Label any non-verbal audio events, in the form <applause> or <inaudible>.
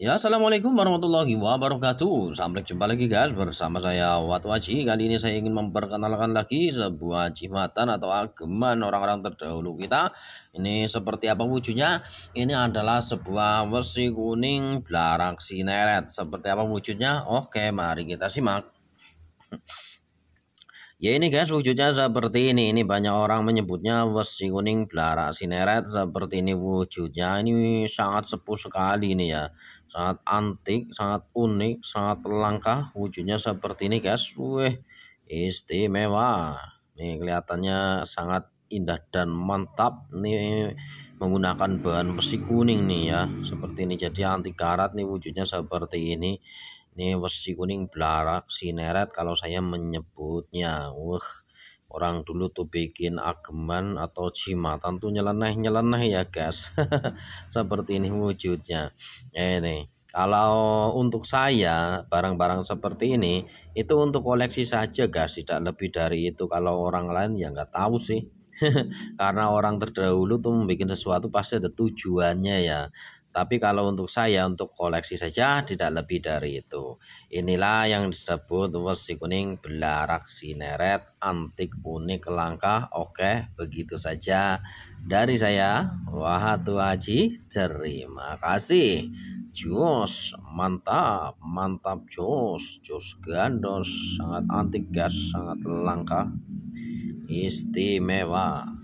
Ya, Assalamualaikum warahmatullahi wabarakatuh. Sampai jumpa lagi guys bersama saya Wat Waji. Kali ini saya ingin memperkenalkan lagi sebuah jimatan atau ageman orang-orang terdahulu kita. Ini seperti apa wujudnya? Ini adalah sebuah versi kuning belarang sineret. Seperti apa wujudnya? Oke, mari kita simak. Ya ini guys wujudnya seperti ini. Ini banyak orang menyebutnya wesi kuning belara sineret seperti ini wujudnya. Ini sangat sepuh sekali ini ya. Sangat antik, sangat unik, sangat langka wujudnya seperti ini guys. Wih, istimewa. Nih kelihatannya sangat indah dan mantap. Nih menggunakan bahan besi kuning nih ya. Seperti ini jadi anti karat nih wujudnya seperti ini. Ini besi kuning belarak sineret kalau saya menyebutnya. Wah, orang dulu tuh bikin ageman atau jimatan tuh nyeleneh-nyeleneh ya guys. <laughs> Seperti ini wujudnya. Ini. Kalau untuk saya barang-barang seperti ini itu untuk koleksi saja guys, tidak lebih dari itu. Kalau orang lain ya nggak tahu sih. <laughs> Karena orang terdahulu tuh membuat sesuatu pasti ada tujuannya ya. Tapi kalau untuk saya untuk koleksi saja tidak lebih dari itu. Inilah yang disebut wesi kuning belarak sineret antik unik langkah oke begitu saja dari saya Wahatu Haji terima kasih. Jus, mantap mantap Jus, Jus gandos sangat antik gas sangat langka istimewa.